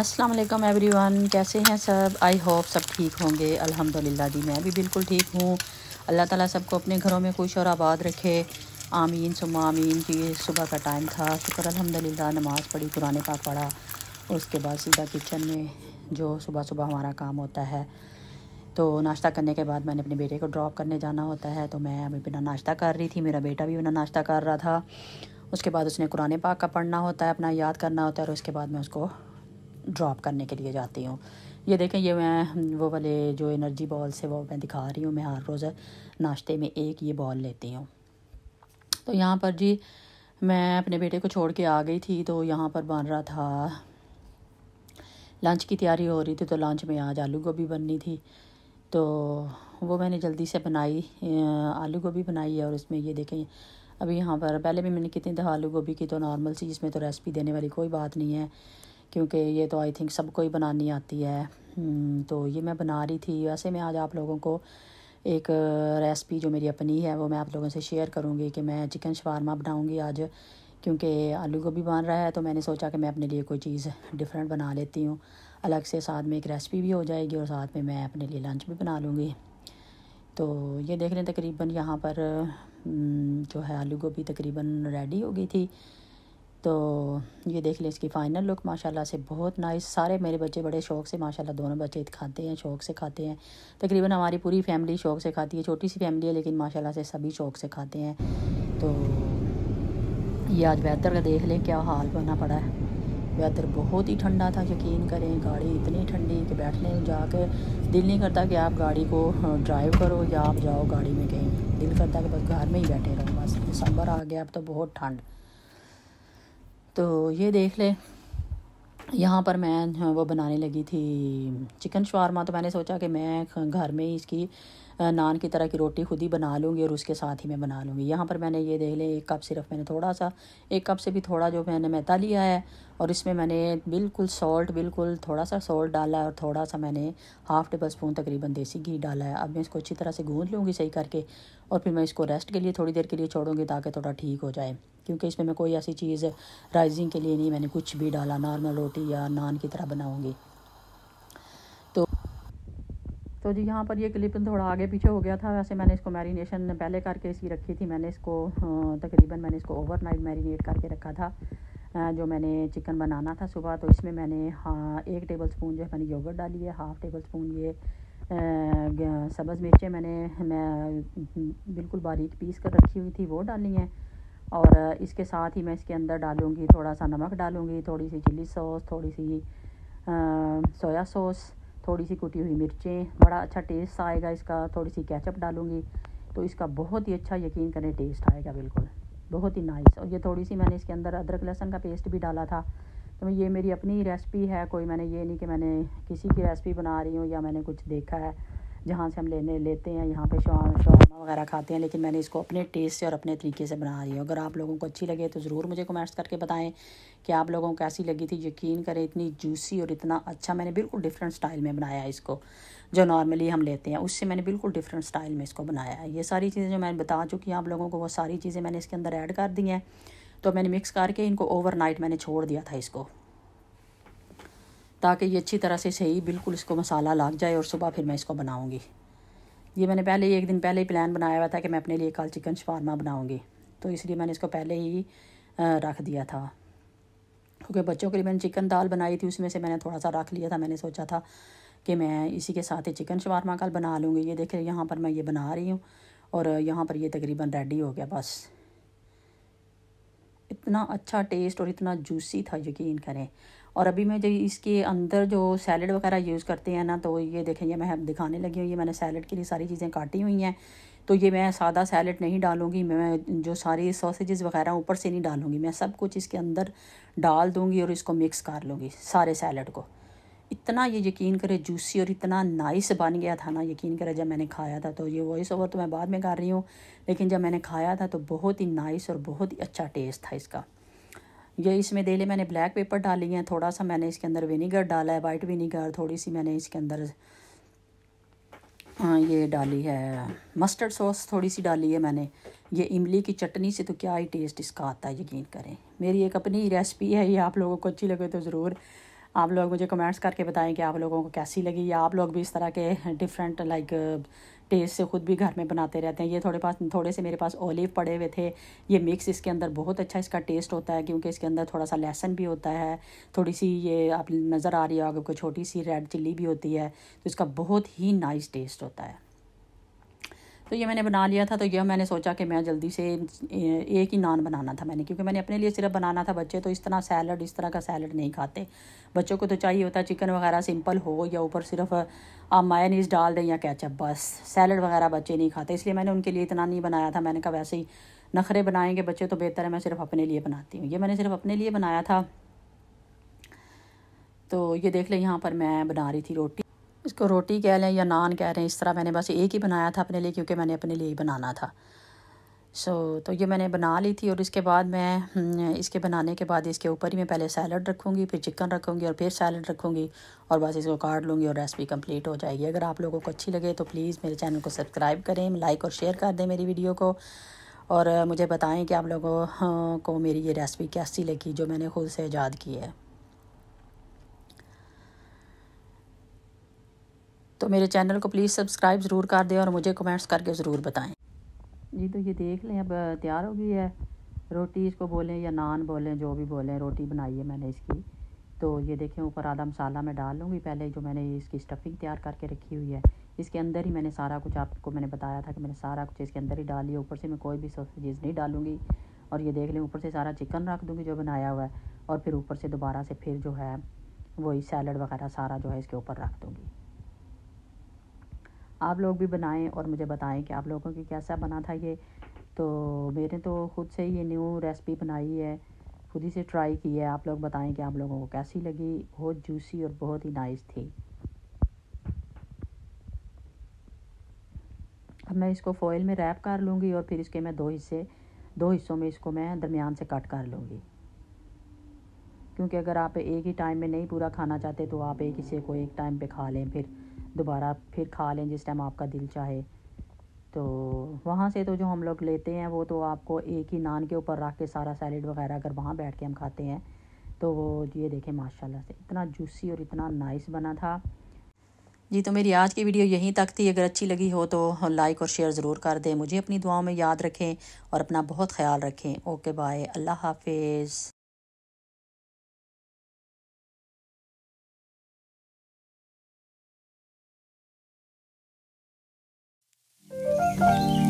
अस्सलाम वालेकुम एवरीवन कैसे हैं सब आई होप सब ठीक होंगे अल्हम्दुलिल्लाह जी मैं भी बिल्कुल ठीक हूँ अल्लाह ताला सबको अपने घरों में खुश और आबाद रखे आमीन सुबह आमीन जी सुबह का टाइम था शुक्र अल्हम्दुलिल्लाह नमाज़ पढ़ी कुरान पाक पढ़ा और उसके बाद सीधा किचन में जो सुबह सुबह हमारा काम होता है तो नाश्ता करने के बाद मैंने अपने बेटे को ड्रॉप करने जाना होता है तो मैं अभी बिना नाश्ता कर रही थी मेरा बेटा भी बिना नाश्ता कर रहा था उसके बाद उसने कुरान पाक का पढ़ना होता है अपना याद करना होता है और उसके बाद मैं उसको ड्रॉप करने के लिए जाती हूँ ये देखें ये मैं वो वाले जो एनर्जी बॉल्स है वो मैं दिखा रही हूँ मैं हर रोज़ नाश्ते में एक ये बॉल लेती हूँ तो यहाँ पर जी मैं अपने बेटे को छोड़ के आ गई थी तो यहाँ पर बन रहा था लंच की तैयारी हो रही थी तो लंच में आज आलू गोभी बननी थी तो वो मैंने जल्दी से बनाई आलू गोभी बनाई है और उसमें ये देखें अभी यहाँ पर पहले भी मैंने कितनी दफ़ा आलू गोभी की तो नॉर्मल सी इसमें तो रेसिपी देने वाली कोई बात नहीं है क्योंकि ये तो आई थिंक सबको ही बनानी आती है हम्म, तो ये मैं बना रही थी वैसे मैं आज आप लोगों को एक रेसिपी जो मेरी अपनी है वो मैं आप लोगों से शेयर करूँगी कि मैं चिकन शवारमा बनाऊँगी आज क्योंकि आलू गोभी बन रहा है तो मैंने सोचा कि मैं अपने लिए कोई चीज़ डिफरेंट बना लेती हूँ अलग से साथ में एक रेसिपी भी हो जाएगी और साथ में मैं अपने लिए लंच भी बना लूँगी तो ये देख लें तकरीबन यहाँ पर हम्म, जो है आलू गोभी तकरीबन रेडी हो गई थी तो ये देख लें इसकी फ़ाइनल लुक माशाल्लाह से बहुत नाइस सारे मेरे बच्चे बड़े शौक से माशाल्लाह दोनों बच्चे खाते हैं शौक से खाते हैं तकरीबन हमारी पूरी फैमिली शौक से खाती है छोटी सी फैमिली है लेकिन माशाल्लाह से सभी शौक से खाते हैं तो ये आज वेदर का देख लें क्या हाल बना पड़ा है वेदर बहुत ही ठंडा था यकीन करें गाड़ी इतनी ठंडी कि बैठने कर दिल नहीं करता कि आप गाड़ी को ड्राइव करो या आप जाओ गाड़ी में कहीं दिल करता कि बस घर में ही बैठे रहो बस दिसंबर आ गया अब तो बहुत ठंड तो ये देख ले यहाँ पर मैं हाँ, वो बनाने लगी थी चिकन शवारमा तो मैंने सोचा कि मैं घर में ही इसकी नान की तरह की रोटी खुद ही बना लूँगी और उसके साथ ही मैं बना लूँगी यहाँ पर मैंने ये देख लें एक कप सिर्फ मैंने थोड़ा सा एक कप से भी थोड़ा जो मैंने मैदा लिया है और इसमें मैंने बिल्कुल सॉल्ट बिल्कुल थोड़ा सा सॉल्ट डाला है और थोड़ा सा मैंने हाफ़ टेबल स्पून तकरीबन देसी घी डाला है अब मैं इसको अच्छी तरह से गूँध लूँगी सही करके और फिर मैं इसको रेस्ट के लिए थोड़ी देर के लिए छोड़ूँगी ताकि थोड़ा ठीक हो जाए क्योंकि इसमें मैं कोई ऐसी चीज़ राइजिंग के लिए नहीं मैंने कुछ भी डाला नॉर्मल रोटी या नान की तरह बनाऊँगी तो जी यहाँ पर ये क्लिप थोड़ा आगे पीछे हो गया था वैसे मैंने इसको मैरिनेशन पहले करके इसकी रखी थी मैंने इसको तकरीबन मैंने इसको ओवरनाइट मैरिनेट करके रखा था जो मैंने चिकन बनाना था सुबह तो इसमें मैंने हाँ एक टेबल स्पून जो है मैंने योगर्ट डाली है हाफ़ टेबल स्पून ये सब्ज़ मिर्चें मैंने मैं बिल्कुल बारीक पीस कर रखी हुई थी वो डाली हैं और इसके साथ ही मैं इसके अंदर डालूँगी थोड़ा सा नमक डालूँगी थोड़ी सी चिली सॉस थोड़ी सी सोया सॉस थोड़ी सी कुटी हुई मिर्चें बड़ा अच्छा टेस्ट आएगा इसका थोड़ी सी कैचअप डालूंगी तो इसका बहुत ही अच्छा यकीन करें टेस्ट आएगा बिल्कुल बहुत ही नाइस और ये थोड़ी सी मैंने इसके अंदर अदरक लहसुन का पेस्ट भी डाला था तो ये मेरी अपनी रेसिपी है कोई मैंने ये नहीं कि मैंने किसी की रेसिपी बना रही हूँ या मैंने कुछ देखा है जहाँ से हम लेने लेते हैं यहाँ पे शौर शौरमा वगैरह खाते हैं लेकिन मैंने इसको अपने टेस्ट से और अपने तरीके से बना रही हूँ अगर आप लोगों को अच्छी लगे तो ज़रूर मुझे कमेंट्स करके बताएं कि आप लोगों को कैसी लगी थी यकीन करें इतनी जूसी और इतना अच्छा मैंने बिल्कुल डिफरेंट स्टाइल में बनाया इसको जो नॉर्मली हम लेते हैं उससे मैंने बिल्कुल डिफरेंट स्टाइल में इसको बनाया है ये सारी चीज़ें जो मैं बता चुकी हैं आप लोगों को वो सारी चीज़ें मैंने इसके अंदर ऐड कर दी हैं तो मैंने मिक्स करके इनको ओवरनाइट मैंने छोड़ दिया था इसको ताकि ये अच्छी तरह से सही बिल्कुल इसको मसाला लाग जाए और सुबह फिर मैं इसको बनाऊँगी ये मैंने पहले ही एक दिन पहले ही प्लान बनाया हुआ था कि मैं अपने लिए काल चिकन शवारमा बनाऊँगी तो इसलिए मैंने इसको पहले ही रख दिया था क्योंकि बच्चों के लिए मैंने चिकन दाल बनाई थी उसमें से मैंने थोड़ा सा रख लिया था मैंने सोचा था कि मैं इसी के साथ ही चिकन शवारमा कल बना लूँगी ये देख यहाँ पर मैं ये बना रही हूँ और यहाँ पर ये तकरीबन रेडी हो गया बस इतना अच्छा टेस्ट और इतना जूसी था यकीन करें और अभी मैं जो इसके अंदर जो सैलड वगैरह यूज़ करते हैं ना तो ये देखें ये मैं दिखाने लगी हूँ ये मैंने सैलड के लिए सारी चीज़ें काटी हुई हैं तो ये मैं सादा सैलड नहीं डालूंगी मैं जो सारी सॉसेजेस वगैरह ऊपर से नहीं डालूंगी मैं सब कुछ इसके अंदर डाल दूंगी और इसको मिक्स कर लूँगी सारे सैलड को इतना ये यकीन करे जूसी और इतना नाइस बन गया था ना यकीन करे जब मैंने खाया था तो ये वॉइस ओवर तो मैं बाद में कर रही हूँ लेकिन जब मैंने खाया था तो बहुत ही नाइस और बहुत ही अच्छा टेस्ट था इसका ये इसमें देले मैंने ब्लैक पेपर डाली है थोड़ा सा मैंने इसके अंदर विनीगर डाला है वाइट विनीगर थोड़ी सी मैंने इसके अंदर हाँ ये डाली है मस्टर्ड सॉस थोड़ी सी डाली है मैंने ये इमली की चटनी से तो क्या ही टेस्ट इसका आता है यकीन करें मेरी एक अपनी रेसिपी है ये आप लोगों को अच्छी लगे तो ज़रूर आप लोग मुझे कमेंट्स करके बताएं कि आप लोगों को कैसी लगी या आप लोग भी इस तरह के डिफरेंट लाइक टेस्ट से ख़ुद भी घर में बनाते रहते हैं ये थोड़े पास थोड़े से मेरे पास ओलिव पड़े हुए थे ये मिक्स इसके अंदर बहुत अच्छा इसका टेस्ट होता है क्योंकि इसके अंदर थोड़ा सा लहसन भी होता है थोड़ी सी ये आप नज़र आ रही अगर कोई छोटी सी रेड चिल्ली भी होती है तो इसका बहुत ही नाइस टेस्ट होता है तो ये मैंने बना लिया था तो यह मैंने सोचा कि मैं जल्दी से एक ही नान बनाना था मैंने क्योंकि मैंने अपने लिए सिर्फ बनाना था बच्चे तो इस तरह सैलड इस तरह का सैलड नहीं खाते बच्चों को तो चाहिए होता है चिकन वगैरह सिंपल हो या ऊपर सिर्फ आप मायनीस डाल दें या कैचअप बस सैलड वगैरह बच्चे नहीं खाते इसलिए मैंने उनके लिए इतना नहीं बनाया था मैंने कहा वैसे ही नखरे बनाएंगे बच्चे तो बेहतर है मैं सिर्फ अपने लिए बनाती हूँ ये मैंने सिर्फ अपने लिए बनाया था तो ये देख लें यहाँ पर मैं बना रही थी रोटी इसको रोटी कह लें या नान कह रहे हैं इस तरह मैंने बस एक ही बनाया था अपने लिए क्योंकि मैंने अपने लिए ही बनाना था सो so, तो ये मैंने बना ली थी और इसके बाद मैं हम्म, इसके बनाने के बाद इसके ऊपर ही मैं पहले सैलड रखूँगी फिर चिकन रखूँगी और फिर सैलड रखूँगी और बस इसको काट लूँगी और रेसिपी कंप्लीट हो जाएगी अगर आप लोगों को अच्छी लगे तो प्लीज़ मेरे चैनल को सब्सक्राइब करें लाइक और शेयर कर दें मेरी वीडियो को और मुझे बताएँ कि आप लोगों हाँ, को मेरी ये रेसिपी कैसी लगी जो मैंने खुद से ईजाद की है तो मेरे चैनल को प्लीज़ सब्सक्राइब ज़रूर कर दें और मुझे कमेंट्स करके ज़रूर बताएं जी तो ये देख लें अब तैयार हो गई है रोटी इसको बोलें या नान बोलें जो भी बोलें रोटी बनाई है मैंने इसकी तो ये देखें ऊपर आधा मसाला मैं डाल लूँगी पहले जो मैंने इसकी स्टफिंग तैयार करके रखी हुई है इसके अंदर ही मैंने सारा कुछ आपको मैंने बताया था कि मैंने सारा कुछ इसके अंदर ही डाल लिया ऊपर से मैं कोई भी सब्जीज़ नहीं डालूँगी और ये देख लें ऊपर से सारा चिकन रख दूँगी जो बनाया हुआ है और फिर ऊपर से दोबारा से फिर जो है वही सैलड वगैरह सारा जो है इसके ऊपर रख दूँगी आप लोग भी बनाएं और मुझे बताएं कि आप लोगों की कैसा बना था ये तो मैंने तो ख़ुद से ये न्यू रेसिपी बनाई है खुद ही से ट्राई की है आप लोग बताएं कि आप लोगों को कैसी लगी बहुत जूसी और बहुत ही नाइस थी अब मैं इसको फॉइल में रैप कर लूँगी और फिर इसके मैं दो हिस्से दो हिस्सों में इसको मैं दरमियान से कट कर लूँगी क्योंकि अगर आप एक ही टाइम में नहीं पूरा खाना चाहते तो आप एक हिस्से को एक टाइम पे खा लें फिर दोबारा फिर खा लें जिस टाइम आपका दिल चाहे तो वहाँ से तो जो हम लोग लेते हैं वो तो आपको एक ही नान के ऊपर रख के सारा सैलड वगैरह अगर वहाँ बैठ के हम खाते हैं तो वो ये देखें माशाल्लाह से इतना जूसी और इतना नाइस बना था जी तो मेरी आज की वीडियो यहीं तक थी अगर अच्छी लगी हो तो लाइक और शेयर ज़रूर कर दें मुझे अपनी दुआओं में याद रखें और अपना बहुत ख्याल रखें ओके बाय अल्लाह हाफिज़ Música